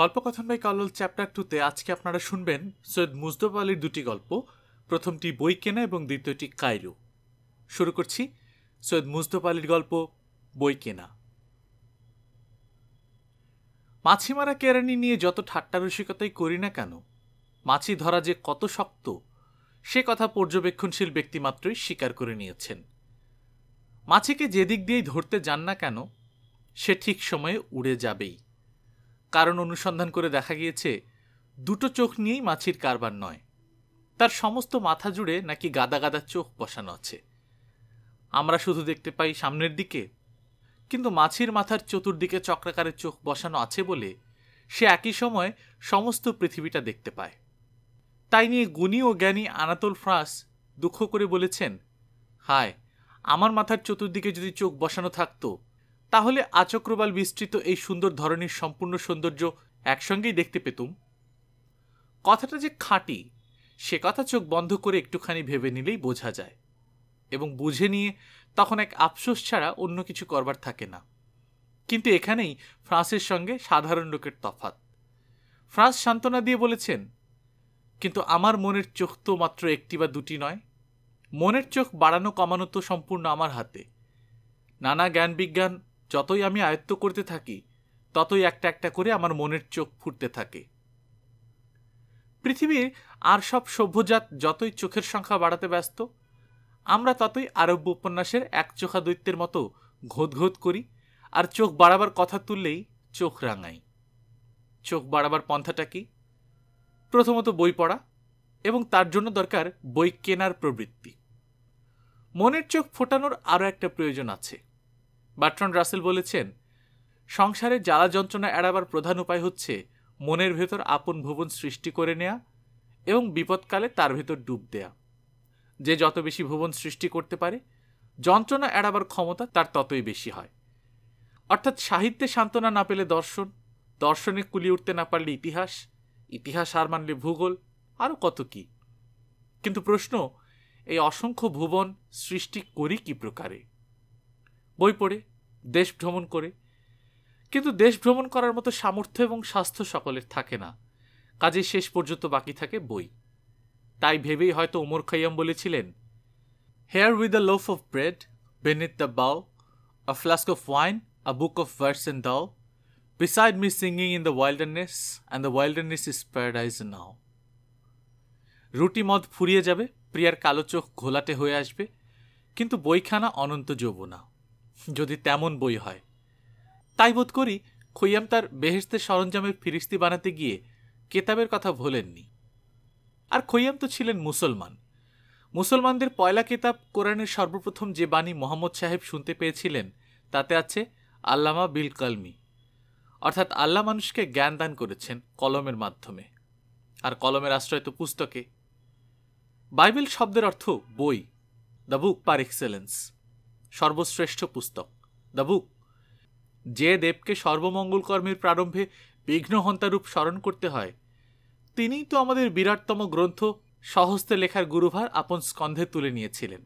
গল্পকথন by কাল্লোল chapter টুতে আজকে আপনারা শুনবেন সৈয়দ মুজদব আলীর দুটি গল্প প্রথমটি বই কেনা এবং দ্বিতীয়টি কায়রু শুরু করছি সৈয়দ মুজদব আলীর গল্প বই কেনা মাছিমারা কেরানি নিয়ে যত ঠাট্টা রসিকতাই করি না কেন মাছি ধরা যে কত শক্ত সে কথা পর্যবেক্ষণশীল ব্যক্তিমাত্রই স্বীকার করে নিয়েছেন মাছিকে যেদিক দিয়েই ধরতে যান না কেন সে ঠিক সময়ে উড়ে যাবেই কারণ অনুসন্ধান করে দেখা গিয়েছে দুটো চোখ নিয়েই মাছির কারবার নয় তার সমস্ত মাথা জুড়ে নাকি গাদা গাদা চোখ বসানো আছে আমরা শুধু দেখতে পাই সামনের দিকে কিন্তু মাছির মাথার চতুর্দিকে চক্রাকারের চোখ বসানো আছে বলে সে একই সময় সমস্ত পৃথিবীটা দেখতে পায় তাই নিয়ে গুণী ও জ্ঞানী আনাতোল ফ্রাস দুঃখ করে বলেছেন হায় আমার মাথার চতুর্দিকে যদি চোখ বসানো থাকতো তাহলে আচক্রবাল বিস্তৃত এই সুন্দর ধরনের সম্পূর্ণ সৌন্দর্য একসঙ্গেই দেখতে পেতুম কথাটা যে খাঁটি সে কথা চোখ বন্ধ করে একটুখানি ভেবে নিলেই বোঝা যায় এবং বুঝে নিয়ে তখন এক আফসোস ছাড়া অন্য কিছু করবার থাকে না কিন্তু এখানেই ফ্রান্সের সঙ্গে সাধারণ লোকের তফাত ফ্রান্স সান্ত্বনা দিয়ে বলেছেন কিন্তু আমার মনের চোখ তো মাত্র একটি বা দুটি নয় মনের চোখ বাড়ানো কমানো তো সম্পূর্ণ আমার হাতে নানা জ্ঞান বিজ্ঞান যতই আমি আয়ত্ত করতে থাকি ততই একটা একটা করে আমার মনের চোখ ফুটতে থাকে পৃথিবীর আর সব সভ্যজাত যতই চোখের সংখ্যা বাড়াতে ব্যস্ত আমরা ততই আরব্য উপন্যাসের এক চোখা দৈত্যের মতো ঘোদ ঘোদ করি আর চোখ বাড়াবার কথা তুললেই চোখ রাঙাই চোখ বাড়াবার পন্থাটা কি প্রথমত বই পড়া এবং তার জন্য দরকার বই কেনার প্রবৃত্তি মনের চোখ ফোটানোর আরও একটা প্রয়োজন আছে বাট্রন রাসেল বলেছেন সংসারের জ্বালা যন্ত্রণা এড়াবার প্রধান উপায় হচ্ছে মনের ভেতর আপন ভুবন সৃষ্টি করে নেয়া এবং বিপদকালে তার ভেতর ডুব দেয়া যে যত বেশি ভুবন সৃষ্টি করতে পারে যন্ত্রণা এড়াবার ক্ষমতা তার ততই বেশি হয় অর্থাৎ সাহিত্যে সান্ত্বনা না পেলে দর্শন দর্শনে কুলি উঠতে না পারলে ইতিহাস ইতিহাস আর মানলে ভূগোল আরও কত কি কিন্তু প্রশ্ন এই অসংখ্য ভুবন সৃষ্টি করি কি প্রকারে বই পড়ে দেশ ভ্রমণ করে কিন্তু দেশ ভ্রমণ করার মতো সামর্থ্য এবং স্বাস্থ্য সকলের থাকে না কাজে শেষ পর্যন্ত বাকি থাকে বই তাই ভেবেই হয়তো ওমর খাইয়াম বলেছিলেন here with a loaf of bread beneath the bough a flask of wine a book of verse and thou beside me singing in the wilderness and the wilderness is paradise now রুটি মদ ফুরিয়ে যাবে প্রিয়ার কালো চোখ ঘোলাটে হয়ে আসবে কিন্তু বইখানা অনন্ত যৌবনা যদি তেমন বই হয় তাই বোধ করি খৈয়াম তার বেহেস্তের সরঞ্জামের ফিরিস্তি বানাতে গিয়ে কেতাবের কথা ভোলেননি আর খৈয়াম তো ছিলেন মুসলমান মুসলমানদের পয়লা কেতাব কোরআনের সর্বপ্রথম যে বাণী মোহাম্মদ সাহেব শুনতে পেয়েছিলেন তাতে আছে আল্লামা বিল কলমি অর্থাৎ আল্লাহ মানুষকে জ্ঞান দান করেছেন কলমের মাধ্যমে আর কলমের আশ্রয় তো পুস্তকে বাইবেল শব্দের অর্থ বই দ্য বুক পার এক্সেলেন্স সর্বশ্রেষ্ঠ পুস্তক দ্য বুক যে দেবকে সর্বমঙ্গল কর্মের প্রারম্ভে বিঘ্নহন্তারূপ স্মরণ করতে হয় তিনিই তো আমাদের বিরাটতম গ্রন্থ সহস্তে লেখার গুরুভার আপন স্কন্ধে তুলে নিয়েছিলেন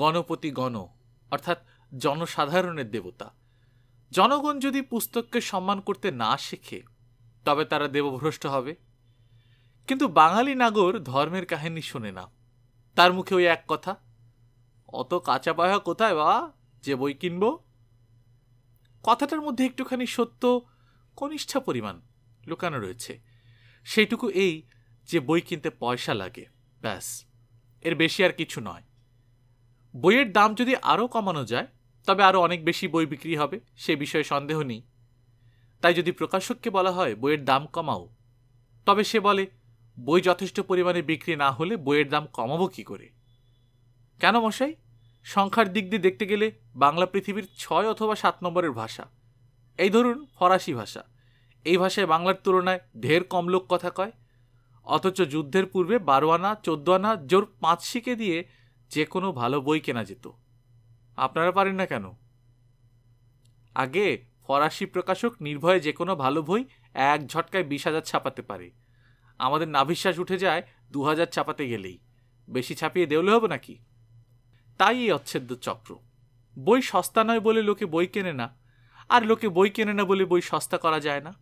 গণপতি গণ অর্থাৎ জনসাধারণের দেবতা জনগণ যদি পুস্তককে সম্মান করতে না শেখে তবে তারা দেবভ্রষ্ট হবে কিন্তু বাঙালি নাগর ধর্মের কাহিনী শোনে না তার মুখে ওই এক কথা অত কাঁচা পায়া কোথায় বা যে বই কিনব কথাটার মধ্যে একটুখানি সত্য কনিষ্ঠা পরিমাণ লুকানো রয়েছে সেইটুকু এই যে বই কিনতে পয়সা লাগে ব্যাস এর বেশি আর কিছু নয় বইয়ের দাম যদি আরও কমানো যায় তবে আরও অনেক বেশি বই বিক্রি হবে সে বিষয়ে সন্দেহ নেই তাই যদি প্রকাশককে বলা হয় বইয়ের দাম কমাও তবে সে বলে বই যথেষ্ট পরিমাণে বিক্রি না হলে বইয়ের দাম কমাবো কী করে কেন মশাই সংখ্যার দিক দিয়ে দেখতে গেলে বাংলা পৃথিবীর ছয় অথবা সাত নম্বরের ভাষা এই ধরুন ফরাসি ভাষা এই ভাষায় বাংলার তুলনায় ঢের কম লোক কথা কয় অথচ যুদ্ধের পূর্বে বারো আনা চোদ্দ আনা জোর পাঁচ শিখে দিয়ে যে কোনো ভালো বই কেনা যেত আপনারা পারেন না কেন আগে ফরাসি প্রকাশক নির্ভয়ে যে কোনো ভালো বই এক ঝটকায় বিশ হাজার ছাপাতে পারে আমাদের নাভিশ্বাস উঠে যায় দু হাজার ছাপাতে গেলেই বেশি ছাপিয়ে দেওলে হবে নাকি তাই এই অচ্ছেদ্য চক্র বই সস্তা নয় বলে লোকে বই কেনে না আর লোকে বই কেনে না বলে বই সস্তা করা যায় না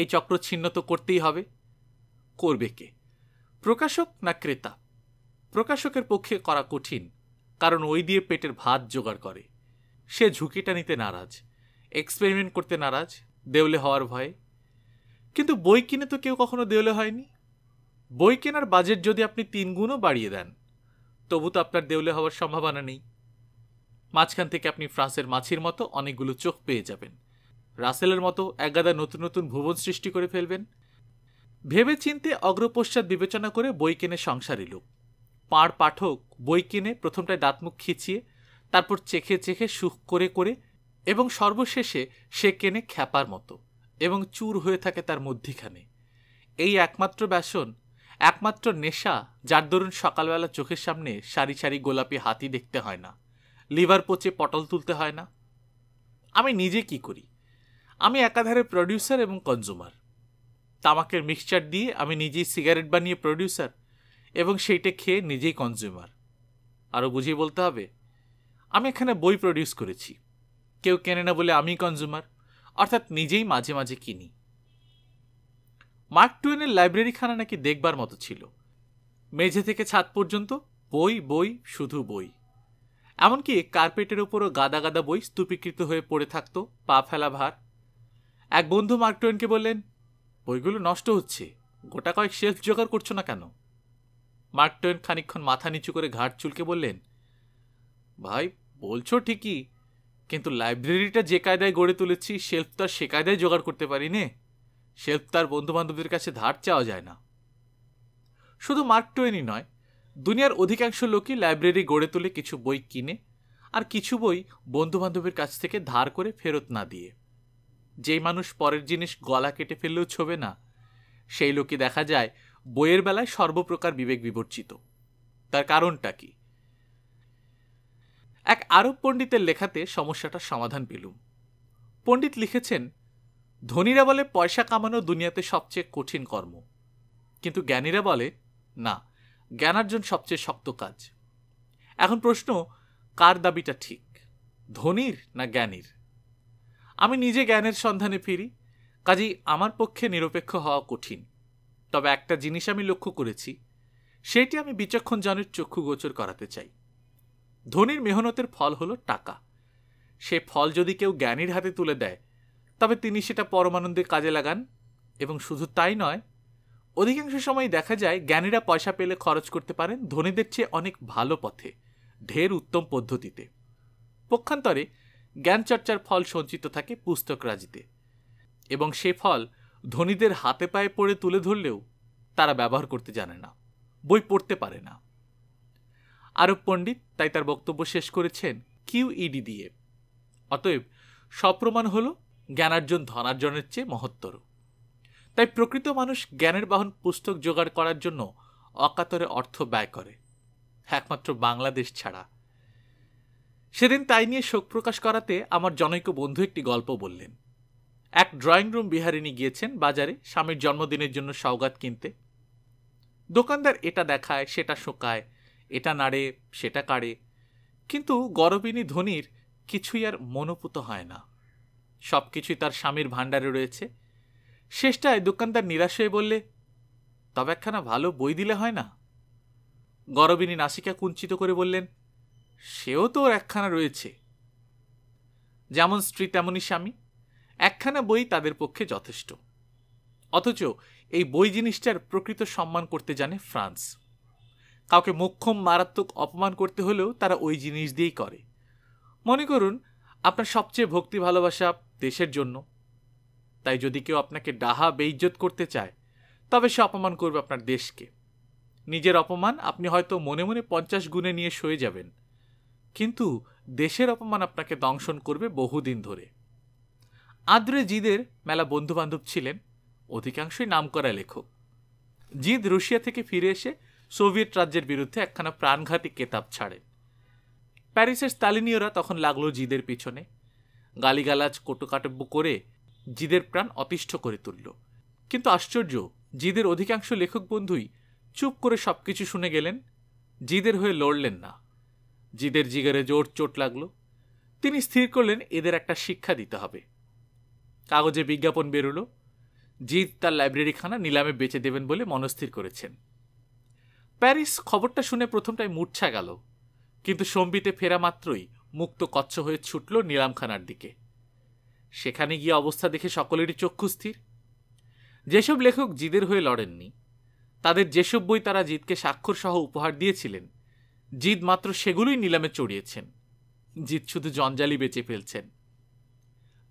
এই চক্র ছিন্ন তো করতেই হবে করবে কে প্রকাশক না ক্রেতা প্রকাশকের পক্ষে করা কঠিন কারণ ওই দিয়ে পেটের ভাত জোগাড় করে সে ঝুঁকিটা নিতে নারাজ এক্সপেরিমেন্ট করতে নারাজ দেউলে হওয়ার ভয়ে কিন্তু বই কিনে তো কেউ কখনো দেউলে হয়নি বই কেনার বাজেট যদি আপনি তিনগুণও বাড়িয়ে দেন তবু তো আপনার দেউলে হওয়ার সম্ভাবনা নেই মাঝখান থেকে আপনি ফ্রান্সের মাছির মতো অনেকগুলো চোখ পেয়ে যাবেন রাসেলের মতো একগাদা নতুন নতুন ভুবন সৃষ্টি করে ফেলবেন ভেবে চিনতে অগ্রপশ্চাৎ বিবেচনা করে বই কেনে সংসারী লোক পাঁড় পাঠক বই কিনে প্রথমটায় দাঁতমুখ খিচিয়ে তারপর চেখে চেখে সুখ করে করে এবং সর্বশেষে সে কেনে খ্যাপার মতো এবং চুর হয়ে থাকে তার মধ্যিখানে এই একমাত্র ব্যাসন একমাত্র নেশা যার দরুন সকালবেলা চোখের সামনে সারি সারি গোলাপি হাতি দেখতে হয় না লিভার পচে পটল তুলতে হয় না আমি নিজে কি করি আমি একাধারে প্রডিউসার এবং কনজুমার তামাকের মিক্সচার দিয়ে আমি নিজেই সিগারেট বানিয়ে প্রডিউসার এবং সেইটা খেয়ে নিজেই কনজিউমার আরও বুঝিয়ে বলতে হবে আমি এখানে বই প্রডিউস করেছি কেউ কেনে না বলে আমি কনজিউমার অর্থাৎ নিজেই মাঝে মাঝে কিনি মার্ক টুয়েনের লাইব্রেরিখানা নাকি দেখবার মতো ছিল মেঝে থেকে ছাদ পর্যন্ত বই বই শুধু বই এমনকি কার্পেটের ওপরও গাদা গাদা বই স্তূপীকৃত হয়ে পড়ে থাকত পা ফেলা ভার এক বন্ধু মার্ক টুয়েনকে বললেন বইগুলো নষ্ট হচ্ছে গোটা কয়েক শেলফ জোগাড় করছো না কেন মার্ক টুয়েন খানিক্ষণ মাথা নিচু করে ঘাট চুলকে বললেন ভাই বলছো ঠিকই কিন্তু লাইব্রেরিটা যে কায়দায় গড়ে তুলেছি শেলফ তো আর সে কায়দায় জোগাড় করতে পারি নে শেল্ফ তার বন্ধুবান্ধবদের কাছে ধার চাওয়া যায় না শুধু মার্ক টোয়েনই নয় দুনিয়ার অধিকাংশ লোকই লাইব্রেরি গড়ে তুলে কিছু বই কিনে আর কিছু বই বন্ধুবান্ধবের কাছ থেকে ধার করে ফেরত না দিয়ে যেই মানুষ পরের জিনিস গলা কেটে ফেললেও ছোবে না সেই লোকই দেখা যায় বইয়ের বেলায় সর্বপ্রকার বিবেক বিবর্জিত তার কারণটা কি এক আরব পণ্ডিতের লেখাতে সমস্যাটার সমাধান পেলুম পণ্ডিত লিখেছেন ধনীরা বলে পয়সা কামানো দুনিয়াতে সবচেয়ে কঠিন কর্ম কিন্তু জ্ঞানীরা বলে না জ্ঞানার্জন সবচেয়ে শক্ত কাজ এখন প্রশ্ন কার দাবিটা ঠিক ধনীর না জ্ঞানীর আমি নিজে জ্ঞানের সন্ধানে ফিরি কাজেই আমার পক্ষে নিরপেক্ষ হওয়া কঠিন তবে একটা জিনিস আমি লক্ষ্য করেছি সেটি আমি বিচক্ষণ জনের চক্ষুগোচর করাতে চাই ধনীর মেহনতের ফল হলো টাকা সে ফল যদি কেউ জ্ঞানীর হাতে তুলে দেয় তবে তিনি সেটা পরমানন্দে কাজে লাগান এবং শুধু তাই নয় অধিকাংশ সময় দেখা যায় জ্ঞানীরা পয়সা পেলে খরচ করতে পারেন ধনীদের চেয়ে অনেক ভালো পথে ঢের উত্তম পদ্ধতিতে পক্ষান্তরে জ্ঞানচর্চার ফল সঞ্চিত থাকে পুস্তকরাজিতে এবং সে ফল ধনীদের হাতে পায়ে পড়ে তুলে ধরলেও তারা ব্যবহার করতে জানে না বই পড়তে পারে না আরব পণ্ডিত তাই তার বক্তব্য শেষ করেছেন কিউ ইডি দিয়ে অতএব সপ্রমাণ হলো জ্ঞানার্জন ধনার্জনের চেয়ে মহত্তর তাই প্রকৃত মানুষ জ্ঞানের বাহন পুস্তক জোগাড় করার জন্য অকাতরে অর্থ ব্যয় করে একমাত্র বাংলাদেশ ছাড়া সেদিন তাই নিয়ে শোক প্রকাশ করাতে আমার জনৈক বন্ধু একটি গল্প বললেন এক ড্রয়িং রুম বিহারিনী গিয়েছেন বাজারে স্বামীর জন্মদিনের জন্য সওগাত কিনতে দোকানদার এটা দেখায় সেটা শোকায় এটা নাড়ে সেটা কাড়ে কিন্তু গরবিনী ধনির কিছুই আর মনোপুত হয় না সব কিছুই তার স্বামীর ভাণ্ডারে রয়েছে শেষটায় দোকানদার নিরাশ হয়ে বললে তবে একখানা ভালো বই দিলে হয় না গরবিনী নাসিকা কুঞ্চিত করে বললেন সেও তো ওর একখানা রয়েছে যেমন স্ত্রী তেমনই স্বামী একখানা বই তাদের পক্ষে যথেষ্ট অথচ এই বই জিনিসটার প্রকৃত সম্মান করতে জানে ফ্রান্স কাউকে মোক্ষম মারাত্মক অপমান করতে হলেও তারা ওই জিনিস দিয়েই করে মনে করুন আপনার সবচেয়ে ভক্তি ভালোবাসা দেশের জন্য তাই যদি কেউ আপনাকে ডাহা বেইজ্জত করতে চায় তবে সে অপমান করবে আপনার দেশকে নিজের অপমান আপনি হয়তো মনে মনে পঞ্চাশ গুণে নিয়ে সয়ে যাবেন কিন্তু দেশের অপমান আপনাকে দংশন করবে বহুদিন ধরে আদ্রে জিদের মেলা বন্ধুবান্ধব ছিলেন অধিকাংশই নামকরা লেখক জিদ রুশিয়া থেকে ফিরে এসে সোভিয়েত রাজ্যের বিরুদ্ধে একখানা প্রাণঘাতী কেতাব ছাড়েন প্যারিসের স্তালিনীয়রা তখন লাগলো জিদের পিছনে গালিগালাজ কটুকাটব্য করে জিদের প্রাণ অতিষ্ঠ করে তুলল কিন্তু আশ্চর্য জিদের অধিকাংশ লেখক বন্ধুই চুপ করে সব কিছু শুনে গেলেন জিদের হয়ে লড়লেন না জিদের জিগারে জোর চোট লাগলো তিনি স্থির করলেন এদের একটা শিক্ষা দিতে হবে কাগজে বিজ্ঞাপন বেরোলো জিদ তার লাইব্রেরিখানা নিলামে বেচে দেবেন বলে মনস্থির করেছেন প্যারিস খবরটা শুনে প্রথমটায় মূর্ছা গেল কিন্তু সম্বিতে ফেরা মাত্রই মুক্ত কচ্ছ হয়ে ছুটল নিলামখানার দিকে সেখানে গিয়ে অবস্থা দেখে সকলেরই চক্ষু স্থির যেসব লেখক জিদের হয়ে লড়েননি তাদের যেসব বই তারা জিদকে স্বাক্ষরসহ উপহার দিয়েছিলেন জিদ মাত্র সেগুলোই নিলামে চড়িয়েছেন জিদ শুধু জঞ্জালি বেঁচে ফেলছেন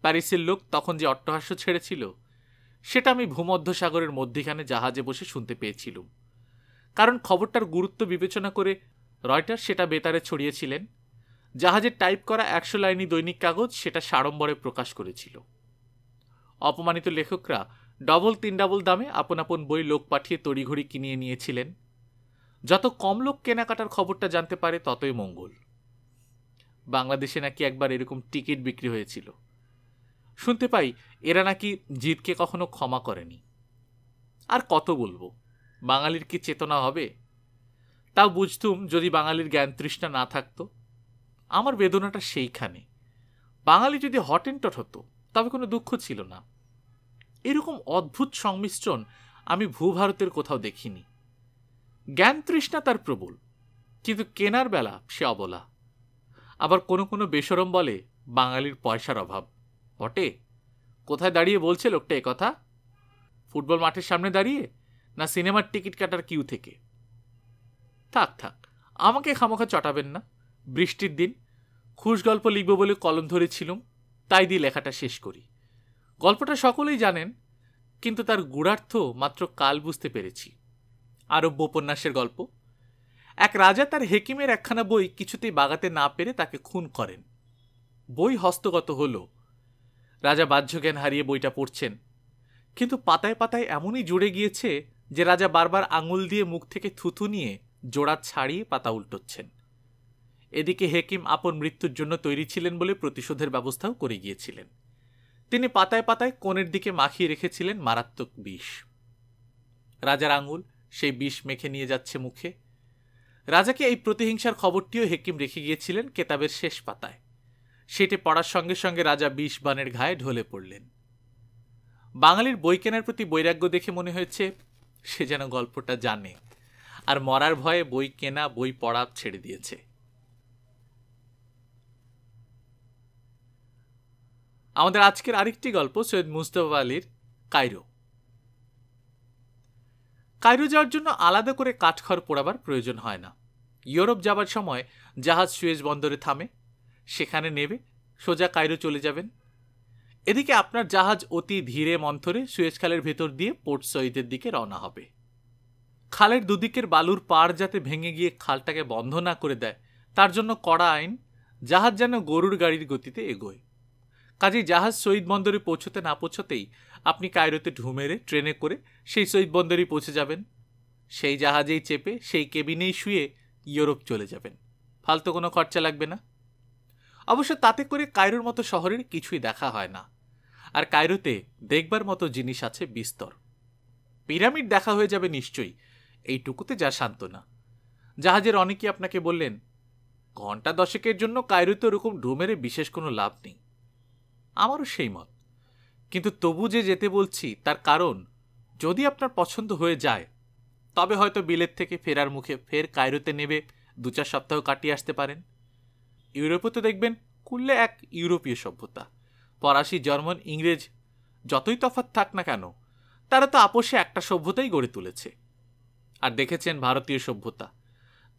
প্যারিসের লোক তখন যে অট্টহাস্য ছেড়েছিল সেটা আমি ভূমধ্যসাগরের মধ্যিখানে জাহাজে বসে শুনতে পেয়েছিলুম কারণ খবরটার গুরুত্ব বিবেচনা করে রয়টার সেটা বেতারে ছড়িয়েছিলেন জাহাজের টাইপ করা একশো লাইনি দৈনিক কাগজ সেটা সাড়ম্বরে প্রকাশ করেছিল অপমানিত লেখকরা ডবল তিন ডাবল দামে আপন আপন বই লোক পাঠিয়ে তড়িঘড়ি কিনিয়ে নিয়েছিলেন যত কম লোক কেনাকাটার খবরটা জানতে পারে ততই মঙ্গল বাংলাদেশে নাকি একবার এরকম টিকিট বিক্রি হয়েছিল শুনতে পাই এরা নাকি জিতকে কখনো ক্ষমা করেনি আর কত বলবো বাঙালির কি চেতনা হবে তাও বুঝতুম যদি বাঙালির জ্ঞান তৃষ্ণা না থাকতো আমার বেদনাটা সেইখানে বাঙালি যদি হট অ্যান্ড টট হতো তবে কোনো দুঃখ ছিল না এরকম অদ্ভুত সংমিশ্রণ আমি ভূভারতের কোথাও দেখিনি জ্ঞান তৃষ্ণা তার প্রবল কিন্তু কেনার বেলা সে অবলা আবার কোনো কোনো বেসরম বলে বাঙালির পয়সার অভাব বটে কোথায় দাঁড়িয়ে বলছে লোকটা কথা ফুটবল মাঠের সামনে দাঁড়িয়ে না সিনেমার টিকিট কাটার কিউ থেকে থাক থাক আমাকে খামোখা চটাবেন না বৃষ্টির দিন খুশ গল্প লিখব বলে কলম ধরেছিলুম তাই দিয়ে লেখাটা শেষ করি গল্পটা সকলেই জানেন কিন্তু তার গুড়ার্থ মাত্র কাল বুঝতে পেরেছি আরব্য উপন্যাসের গল্প এক রাজা তার হেকিমের একখানা বই কিছুতেই বাগাতে না পেরে তাকে খুন করেন বই হস্তগত হল রাজা বাহ্যজ্ঞান হারিয়ে বইটা পড়ছেন কিন্তু পাতায় পাতায় এমনই জুড়ে গিয়েছে যে রাজা বারবার আঙুল দিয়ে মুখ থেকে থুথু নিয়ে জোড়া ছাড়িয়ে পাতা উল্টোচ্ছেন এদিকে হেকিম আপন মৃত্যুর জন্য তৈরি ছিলেন বলে প্রতিশোধের ব্যবস্থাও করে গিয়েছিলেন তিনি পাতায় পাতায় কোণের দিকে মাখিয়ে রেখেছিলেন মারাত্মক বিষ রাজার আঙুল সেই বিষ মেখে নিয়ে যাচ্ছে মুখে রাজাকে এই প্রতিহিংসার খবরটিও হেকিম রেখে গিয়েছিলেন কেতাবের শেষ পাতায় সেটি পড়ার সঙ্গে সঙ্গে রাজা বিষ বানের ঘায়ে ঢলে পড়লেন বাঙালির বই কেনার প্রতি বৈরাগ্য দেখে মনে হয়েছে সে যেন গল্পটা জানে আর মরার ভয়ে বই কেনা বই পড়া ছেড়ে দিয়েছে আমাদের আজকের আরেকটি গল্প সৈয়দ মুস্তফা আলীর কায়রো কায়রো যাওয়ার জন্য আলাদা করে কাঠখড় পোড়াবার প্রয়োজন হয় না ইউরোপ যাবার সময় জাহাজ সুয়েজ বন্দরে থামে সেখানে নেবে সোজা কায়রো চলে যাবেন এদিকে আপনার জাহাজ অতি ধীরে মন্থরে সুয়েজ খালের ভেতর দিয়ে পোর্ট সৈদের দিকে রওনা হবে খালের দুদিকের বালুর পাড় যাতে ভেঙে গিয়ে খালটাকে বন্ধ না করে দেয় তার জন্য কড়া আইন জাহাজ যেন গরুর গাড়ির গতিতে এগোয় কাজেই জাহাজ শহীদ বন্দরে পৌঁছতে না পৌঁছতেই আপনি কায়রোতে ঢু মেরে ট্রেনে করে সেই শহীদ বন্দরে পৌঁছে যাবেন সেই জাহাজেই চেপে সেই কেবিনেই শুয়ে ইউরোপ চলে যাবেন ফালতু কোনো খরচা লাগবে না অবশ্য তাতে করে কায়রোর মতো শহরের কিছুই দেখা হয় না আর কায়রোতে দেখবার মতো জিনিস আছে বিস্তর পিরামিড দেখা হয়ে যাবে নিশ্চয়ই এইটুকুতে যা সান্ত্বনা জাহাজের অনেকেই আপনাকে বললেন ঘন্টা দশেকের জন্য কায়রোতে ওরকম ঢু মেরে বিশেষ কোনো লাভ নেই আমারও সেই মত কিন্তু তবু যে যেতে বলছি তার কারণ যদি আপনার পছন্দ হয়ে যায় তবে হয়তো বিলেত থেকে ফেরার মুখে ফের কায়রোতে নেবে দু চার সপ্তাহ কাটিয়ে আসতে পারেন ইউরোপে তো দেখবেন কুললে এক ইউরোপীয় সভ্যতা ফরাসি জার্মান ইংরেজ যতই তফাত থাক না কেন তারা তো আপোষে একটা সভ্যতাই গড়ে তুলেছে আর দেখেছেন ভারতীয় সভ্যতা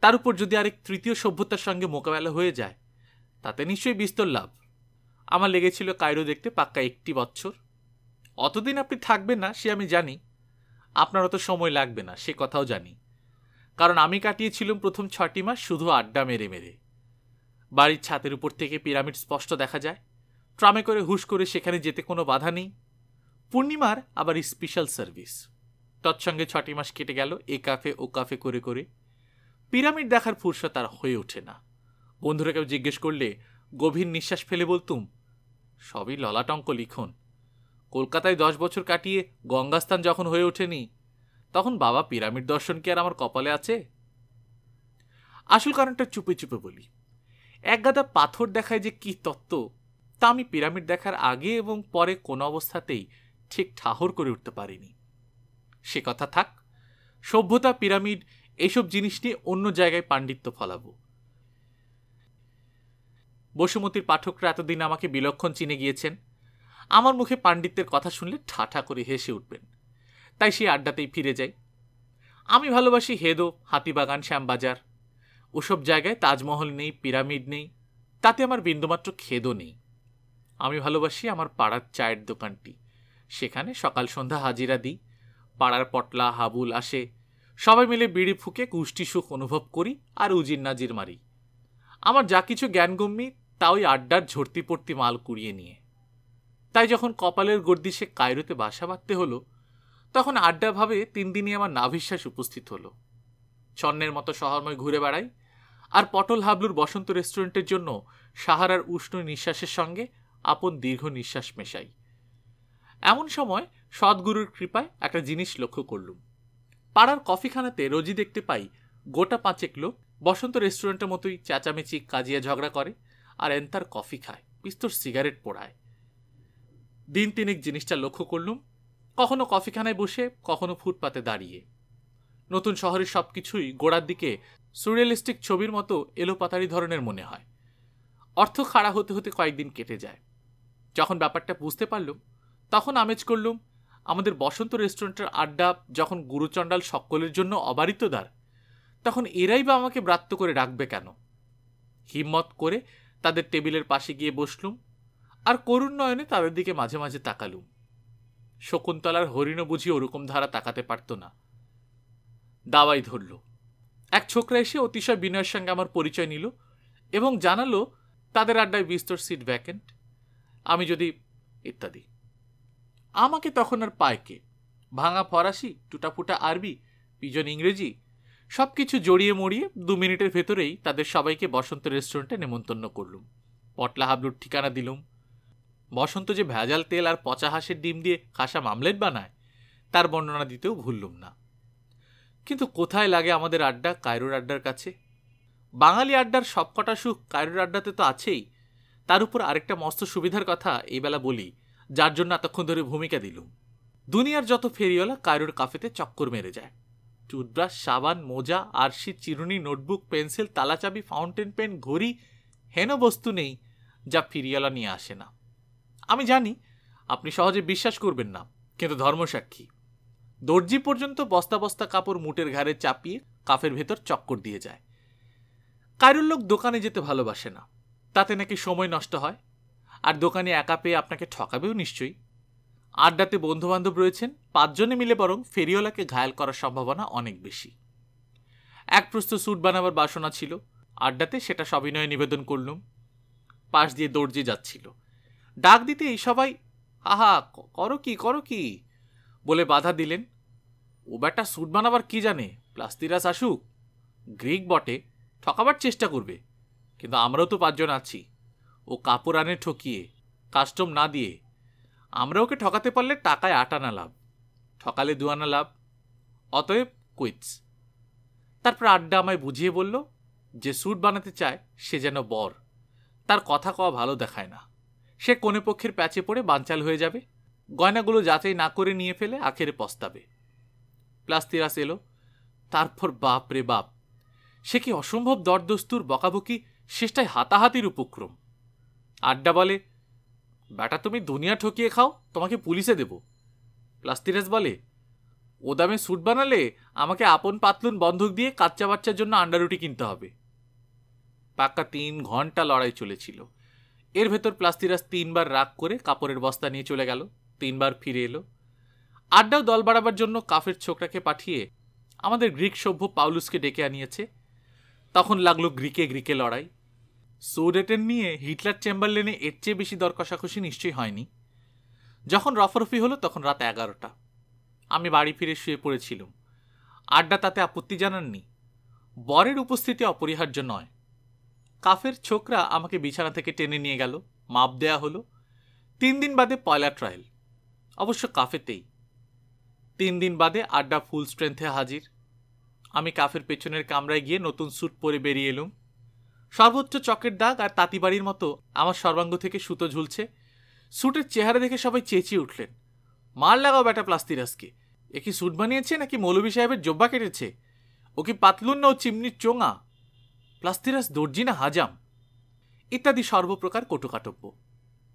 তার উপর যদি আরেক তৃতীয় সভ্যতার সঙ্গে মোকাবেলা হয়ে যায় তাতে নিশ্চয়ই বিস্তর লাভ আমার লেগেছিল কায়রো দেখতে পাক্কা একটি বছর অতদিন আপনি থাকবেন না সে আমি জানি আপনার অত সময় লাগবে না সে কথাও জানি কারণ আমি কাটিয়েছিলাম প্রথম ছটি মাস শুধু আড্ডা মেরে মেরে বাড়ির ছাতের উপর থেকে পিরামিড স্পষ্ট দেখা যায় ট্রামে করে হুশ করে সেখানে যেতে কোনো বাধা নেই পূর্ণিমার আবার স্পেশাল সার্ভিস তৎসঙ্গে ছটি মাস কেটে গেল এ কাফে ও কাফে করে করে পিরামিড দেখার ফুরসত তার হয়ে ওঠে না বন্ধুরা কেউ জিজ্ঞেস করলে গভীর নিঃশ্বাস ফেলে বলতুম সবই ললাটঙ্ক লিখুন কলকাতায় দশ বছর কাটিয়ে গঙ্গাস্থান যখন হয়ে ওঠেনি তখন বাবা পিরামিড দর্শন কি আর আমার কপালে আছে আসল কারণটা চুপে চুপে বলি একগাদা পাথর দেখায় যে কি তত্ত্ব তা আমি পিরামিড দেখার আগে এবং পরে কোনো অবস্থাতেই ঠিক ঠাহর করে উঠতে পারিনি সে কথা থাক সভ্যতা পিরামিড এসব জিনিস নিয়ে অন্য জায়গায় পাণ্ডিত্য ফলাবো বসুমতির পাঠকরা এতদিন আমাকে বিলক্ষণ চিনে গিয়েছেন আমার মুখে পাণ্ডিত্যের কথা শুনলে ঠাঠা করে হেসে উঠবেন তাই সেই আড্ডাতেই ফিরে যাই আমি ভালোবাসি হেদো হাতিবাগান শ্যামবাজার ওসব জায়গায় তাজমহল নেই পিরামিড নেই তাতে আমার বিন্দুমাত্র খেদও নেই আমি ভালোবাসি আমার পাড়ার চায়ের দোকানটি সেখানে সকাল সন্ধ্যা হাজিরা দিই পাড়ার পটলা হাবুল আসে সবাই মিলে বিড়ি ফুঁকে কুষ্টি সুখ অনুভব করি আর উজির নাজির মারি আমার যা কিছু জ্ঞানগম্যি তা ওই আড্ডার ঝরতি পড়তি মাল কুড়িয়ে নিয়ে তাই যখন কপালের গর্দি সে কায়রোতে বাসা বাঁধতে হলো তখন আড্ডা ভাবে তিন দিনই আমার নাভিশ্বাস উপস্থিত হলো চন্নের মতো শহরময় ঘুরে বেড়াই আর পটল হাবলুর বসন্ত রেস্টুরেন্টের জন্য সাহারার উষ্ণ নিঃশ্বাসের সঙ্গে আপন দীর্ঘ নিঃশ্বাস মেশাই এমন সময় সদ্গুরুর কৃপায় একটা জিনিস লক্ষ্য করলুম পাড়ার কফিখানাতে রোজই দেখতে পাই গোটা পাঁচেক লোক বসন্ত রেস্টুরেন্টের মতোই চেঁচামেচি কাজিয়া ঝগড়া করে আর এন্তার কফি খায় পিস্তর সিগারেট পোড়ায় দিন তিনেক জিনিসটা লক্ষ্য করলুম কখনো কফিখানায় বসে কখনো ফুটপাতে দাঁড়িয়ে নতুন শহরের সব কিছুই গোড়ার দিকে সুরিয়ালিস্টিক ছবির মতো এলোপাতারি ধরনের মনে হয় অর্থ খাড়া হতে হতে কয়েকদিন কেটে যায় যখন ব্যাপারটা বুঝতে পারলুম তখন আমেজ করলুম আমাদের বসন্ত রেস্টুরেন্টের আড্ডা যখন গুরুচণ্ডাল সকলের জন্য অবারিত দ্বার তখন এরাই বা আমাকে ব্রাত্য করে ডাকবে কেন হিম্মত করে তাদের টেবিলের পাশে গিয়ে বসলুম আর করুণ নয়নে তাদের দিকে মাঝে মাঝে তাকালুম শকুন্তলার হরিণও বুঝি ওরকম ধারা তাকাতে পারত না দাওয়াই ধরল এক ছোকরা এসে অতিশয় বিনয়ের সঙ্গে আমার পরিচয় নিল এবং জানালো তাদের আড্ডায় বিস্তর সিট ভ্যাকেন্ট আমি যদি ইত্যাদি আমাকে তখন আর পায় কে ভাঙা ফরাসি টুটাফুটা আরবি পিজন ইংরেজি সব কিছু জড়িয়ে মরিয়ে দু মিনিটের ভেতরেই তাদের সবাইকে বসন্ত রেস্টুরেন্টে নেমন্তন্ন করলুম পটলা হাবলুর ঠিকানা দিলুম বসন্ত যে ভেজাল তেল আর পচা হাঁসের ডিম দিয়ে খাসা মামলেট বানায় তার বর্ণনা দিতেও ভুললুম না কিন্তু কোথায় লাগে আমাদের আড্ডা কায়রোর আড্ডার কাছে বাঙালি আড্ডার সবকটা সুখ কায়রোর আড্ডাতে তো আছেই তার উপর আরেকটা মস্ত সুবিধার কথা এই বেলা বলি যার জন্য এতক্ষণ ধরে ভূমিকা দিলুম দুনিয়ার যত ফেরিওয়ালা কায়রোর কাফেতে চক্কর মেরে যায় টুথব্রাশ সাবান মোজা আরশি চিরুনি নোটবুক পেন্সিল তালাচাবি ফাউন্টেন পেন ঘড়ি হেন বস্তু নেই যা ফিরিয়ালা নিয়ে আসে না আমি জানি আপনি সহজে বিশ্বাস করবেন না কিন্তু ধর্মসাক্ষী দর্জি পর্যন্ত বস্তা বস্তা কাপড় মুটের ঘাড়ে চাপিয়ে কাফের ভেতর চক্কর দিয়ে যায় কারুর লোক দোকানে যেতে ভালোবাসে না তাতে নাকি সময় নষ্ট হয় আর দোকানে একা পেয়ে আপনাকে ঠকাবেও নিশ্চয়ই আড্ডাতে বন্ধুবান্ধব রয়েছেন পাঁচজনে মিলে বরং ফেরিওয়ালাকে ঘায়াল করার সম্ভাবনা অনেক বেশি এক প্রস্ত স্যুট বানাবার বাসনা ছিল আড্ডাতে সেটা সবিনয়ে নিবেদন করলুম পাশ দিয়ে দর্জি যাচ্ছিল ডাক দিতে এই সবাই আহা করো কি করো কি বলে বাধা দিলেন ও ব্যাটা স্যুট বানাবার কি জানে প্লাস্তিরাস আসুক গ্রিক বটে ঠকাবার চেষ্টা করবে কিন্তু আমরাও তো পাঁচজন আছি ও কাপড় আনে ঠকিয়ে কাস্টম না দিয়ে আমরা ওকে ঠকাতে পারলে টাকায় আনা লাভ ঠকালে দুয়ানা লাভ অতএব কুইটস তারপর আড্ডা আমায় বুঝিয়ে বলল যে স্যুট বানাতে চায় সে যেন বর তার কথা কওয়া ভালো দেখায় না সে কোনে পক্ষের প্যাচে পড়ে বানচাল হয়ে যাবে গয়নাগুলো যাচাই না করে নিয়ে ফেলে আখেরে পস্তাবে প্লাস্তিরাস এলো তারপর বাপ রে বাপ সে কি অসম্ভব দরদস্তুর বকাবকি শেষটায় হাতাহাতির উপক্রম আড্ডা বলে ব্যাটা তুমি দুনিয়া ঠকিয়ে খাও তোমাকে পুলিশে দেব প্লাস্তিরাজ বলে ও দামে স্যুট বানালে আমাকে আপন পাতলুন বন্ধক দিয়ে কাচ্চা বাচ্চার জন্য আন্ডারুটি কিনতে হবে পাক্কা তিন ঘন্টা লড়াই চলেছিল এর ভেতর প্লাস্তিরাজ তিনবার রাগ করে কাপড়ের বস্তা নিয়ে চলে গেল তিনবার ফিরে এলো আড্ডাও দল বাড়াবার জন্য কাফের ছোকরাকে পাঠিয়ে আমাদের গ্রিক সভ্য পাউলুসকে ডেকে আনিয়েছে তখন লাগলো গ্রিকে গ্রিকে লড়াই সোডেটেন নিয়ে হিটলার চেম্বারলেনে এর চেয়ে বেশি দর কষাকষি নিশ্চয়ই হয়নি যখন রফরফি হলো তখন রাত এগারোটা আমি বাড়ি ফিরে শুয়ে পড়েছিলাম আড্ডা তাতে আপত্তি জানাননি বরের উপস্থিতি অপরিহার্য নয় কাফের ছোকরা আমাকে বিছানা থেকে টেনে নিয়ে গেল মাপ দেয়া হলো তিন দিন বাদে পয়লা ট্রায়াল অবশ্য কাফেতেই তিন দিন বাদে আড্ডা ফুল স্ট্রেংথে হাজির আমি কাফের পেছনের কামরায় গিয়ে নতুন স্যুট পরে বেরিয়ে এলুম সর্বোচ্চ চকের দাগ আর তাঁতিবাড়ির মতো আমার সর্বাঙ্গ থেকে সুতো ঝুলছে স্যুটের চেহারা দেখে সবাই চেঁচিয়ে উঠলেন মার লাগাও ব্যাটা প্লাস্তিরাসকে এ কি স্যুট বানিয়েছে নাকি মৌলবী সাহেবের জব্বা কেটেছে ও কি পাতলুন না ও চিমনির চোঙা প্লাস্তিরাস দর্জি না হাজাম ইত্যাদি সর্বপ্রকার কটুকাটব্য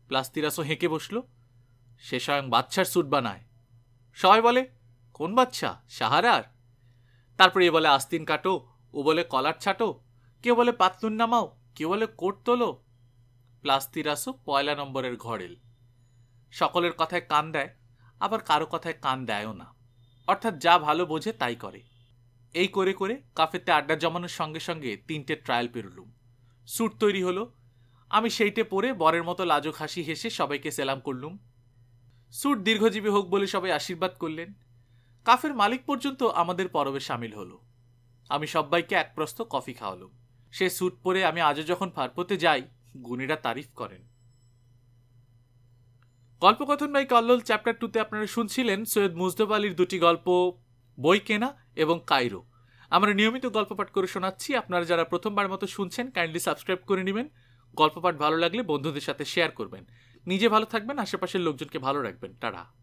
প্লাস্তিরাসও হেঁকে বসল সে স্বয়ং বাচ্চার স্যুট বানায় সবাই বলে কোন বাচ্চা সাহারার তারপরে এ বলে আস্তিন কাটো ও বলে কলার ছাটো কেউ বলে পাতলুন নামাও কেউ বলে কোট তোলো প্লাস্তিরাসও পয়লা নম্বরের ঘরেল সকলের কথায় কান দেয় আবার কারো কথায় কান দেয়ও না অর্থাৎ যা ভালো বোঝে তাই করে এই করে করে কাফেতে আড্ডা জমানোর সঙ্গে সঙ্গে তিনটে ট্রায়াল পেরুলুম স্যুট তৈরি হলো আমি সেইটে পরে বরের মতো লাজক হাসি হেসে সবাইকে সেলাম করলুম স্যুট দীর্ঘজীবী হোক বলে সবাই আশীর্বাদ করলেন কাফের মালিক পর্যন্ত আমাদের পরবে সামিল হলো আমি সবাইকে একপ্রস্ত কফি খাওয়ালুম সে স্যুট পরে আমি আজও যখন ফারপোতে যাই গুণীরা তারিফ করেন গল্পকথন বাই কল্লোল চ্যাপ্টার টুতে আপনারা শুনছিলেন সৈয়দ মুজদব আলীর দুটি গল্প বই কেনা এবং কাইরো আমরা নিয়মিত গল্প পাঠ করে শোনাচ্ছি আপনারা যারা প্রথমবার মতো শুনছেন কাইন্ডলি সাবস্ক্রাইব করে নেবেন গল্প পাঠ ভালো লাগলে বন্ধুদের সাথে শেয়ার করবেন নিজে ভালো থাকবেন আশেপাশের লোকজনকে ভালো রাখবেন টাটা